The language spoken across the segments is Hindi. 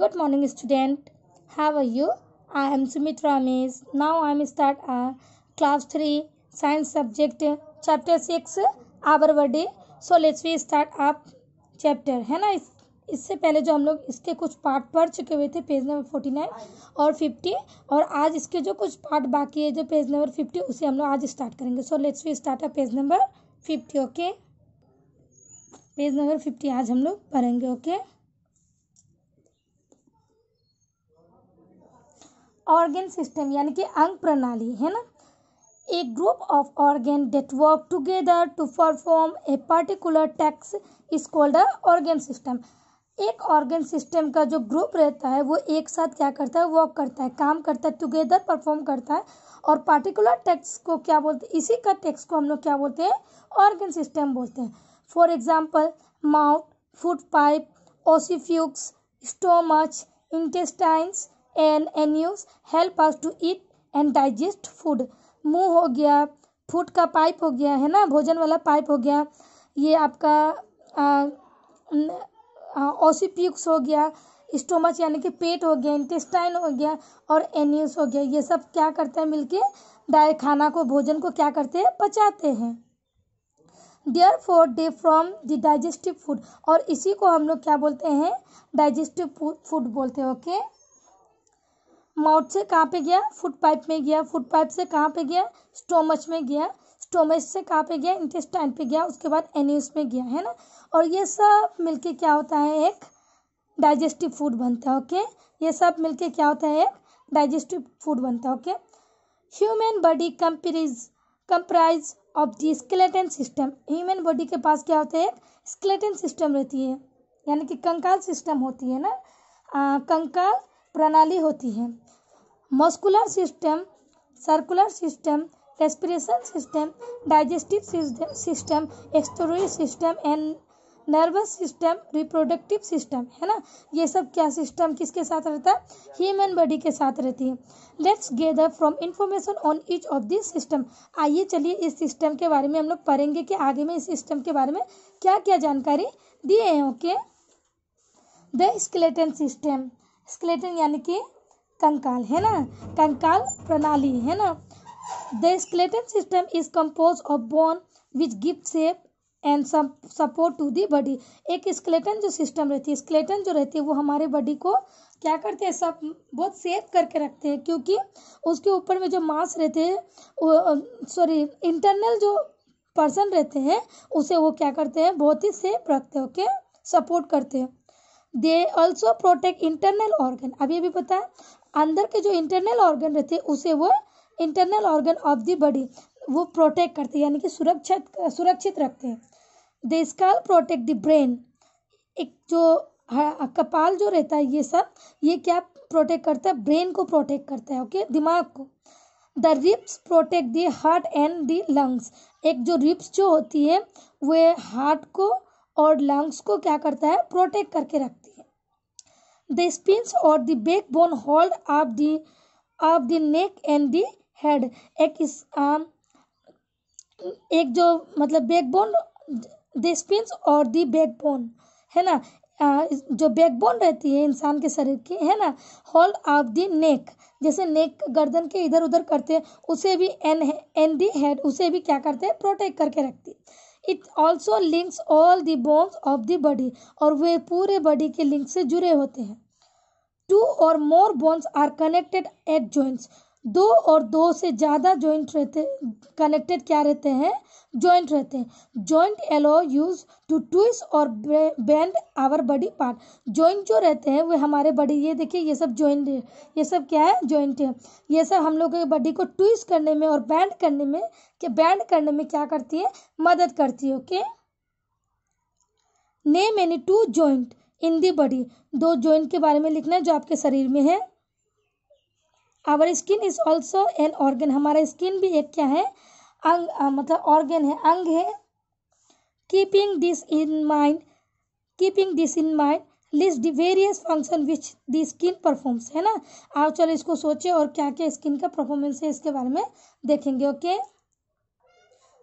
good morning student how are you i am sumit ramesh now i am start a uh, class 3 science subject chapter 6 our वर्डे सो लेट्स वी स्टार्ट आप चैप्टर है ना इस इससे पहले जो हम लोग इसके कुछ पार्ट पढ़ चुके हुए थे पेज नंबर फोर्टी नाइन और फिफ्टी और आज इसके जो कुछ पार्ट बाकी है जो पेज नंबर फिफ्टी उसे हम लोग आज स्टार्ट करेंगे so let's we start a page number fifty okay page number fifty आज हम लोग पढ़ेंगे ओके okay? ऑर्गेन सिस्टम यानी कि अंग प्रणाली है ना a group of organ that work together to perform a particular टैक्स इज कॉल्ड ऑर्गेन सिस्टम एक ऑर्गेन सिस्टम का जो ग्रुप रहता है वो एक साथ क्या करता है वर्क करता है काम करता है टुगेदर परफॉर्म करता है और पार्टिकुलर टैक्स को क्या बोलते हैं इसी का टैक्स को हम लोग क्या बोलते हैं ऑर्गेन सिस्टम बोलते हैं for example mouth food pipe oesophagus stomach intestines and anus help us to eat and digest food मुंह हो गया फूड का पाइप हो गया है ना भोजन वाला पाइप हो गया ये आपका ओसिप्यूक्स हो गया स्टोमच यानी कि पेट हो गया इंटेस्टाइन हो गया और एन्यूस हो गया ये सब क्या करते हैं मिलके डाय खाना को भोजन को क्या करते हैं पचाते हैं therefore they from the digestive food और इसी को हम लोग क्या बोलते हैं डाइजेस्टिव फूड बोलते हैं ओके okay? माउथ से कहाँ पे गया फूड पाइप में गया फूड पाइप से कहाँ पे गया स्टोमच में गया स्टोमच से कहाँ पे गया इंटेस्टाइन पे गया उसके बाद एन्यूस में गया है ना और ये सब मिलके क्या होता है एक डाइजेस्टिव फूड बनता है ओके ये सब मिलके क्या होता है एक डाइजेस्टिव फूड बनता है okay human body comprise comprise of the skeleton system human body के पास क्या होता है एक स्केलेटन सिस्टम रहती है यानी कि कंकाल सिस्टम होती है ना आ, कंकाल प्रणाली होती है muscular system circular system respiration system digestive system excretory system and nervous system reproductive system है ना ये सब क्या सिस्टम किसके साथ रहता है ह्यूमन बॉडी के साथ रहती है let's gather from information on each of this system आइए चलिए इस सिस्टम के बारे में हम लोग पढ़ेंगे कि आगे में इस सिस्टम के बारे में क्या क्या जानकारी दिए हैं okay the skeleton system skeleton यानी कि कंकाल है ना कंकाल प्रणाली है ना the skeleton system is compose of bone which give shape and support to the body एक स्केलेटन जो सिस्टम रहती है स्केलेटन जो रहती है वो हमारे बॉडी को क्या करते हैं सब बहुत सेफ करके रखते हैं क्योंकि उसके ऊपर में जो मांस रहते हैं सॉरी इंटरनल जो पर्सन रहते हैं उसे वो क्या करते हैं बहुत ही सेफ रखते हैं ओके सपोर्ट करते हैं they also protect internal organ अभी अभी पता है अंदर के जो इंटरनल ऑर्गन रहते हैं उसे वो internal organ of the body वो प्रोटेक्ट करते हैं यानी कि सुरक्षित सुरक्षित रखते हैं the skull protect the brain एक जो कपाल जो रहता है ये सब ये क्या प्रोटेक्ट करता है ब्रेन को प्रोटेक्ट करता है ओके दिमाग को the ribs protect the heart and the lungs एक जो रिप्स जो होती है वह हार्ट को और लंग्स को क्या करता है प्रोटेक्ट करके रखती है The spines or the backbone hold up the of the neck and the head एक इस आ, एक जो मतलब बैकबोन द स्पिन्स और दी बैकबोन है ना आ, जो बैकबोन रहती है इंसान के शरीर की है ना होल्ड ऑफ दी नेक जैसे नेक गर्दन के इधर उधर करते हैं उसे भी एन एन दी हेड उसे भी क्या करते हैं प्रोटेक्ट करके रखती है it also links all the bones of the body और वे पूरे बॉडी के लिंक से जुड़े होते हैं टू और more bones are connected at joints दो और दो से ज़्यादा जॉइंट रहते कनेक्टेड क्या रहते हैं जॉइंट रहते हैं joint allow us to twist और bend our body part joint जो रहते हैं वे हमारे बॉडी ये देखिए ये सब जॉइंट ये सब क्या है जॉइंट है ये सब हम लोग के बॉडी को ट्विस्ट करने में और बैंड करने में कि बैंड करने में क्या करती है मदद करती है okay name any two joint in the body दो जॉइंट के बारे में लिखना है जो आपके शरीर में है our skin is also an organ हमारा स्किन भी एक क्या है अंग आ, मतलब ऑर्गेन है अंग है keeping this in mind keeping this in mind list the various function which the skin performs है ना आप चलो इसको सोचे और क्या क्या स्किन का परफॉर्मेंस है इसके बारे में देखेंगे okay okay?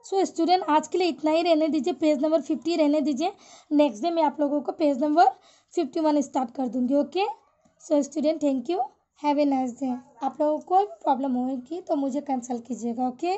So so, student आज के लिए इतना ही रहने दीजिए पेज नंबर फिफ्टी रहने दीजिए नेक्स्ट डे मैं आप लोगों को page number fifty one start कर दूंगी okay so student thank you have a nice day आप लोगों को कोई प्रॉब्लम होगी तो मुझे कंसल्ट कीजिएगा ओके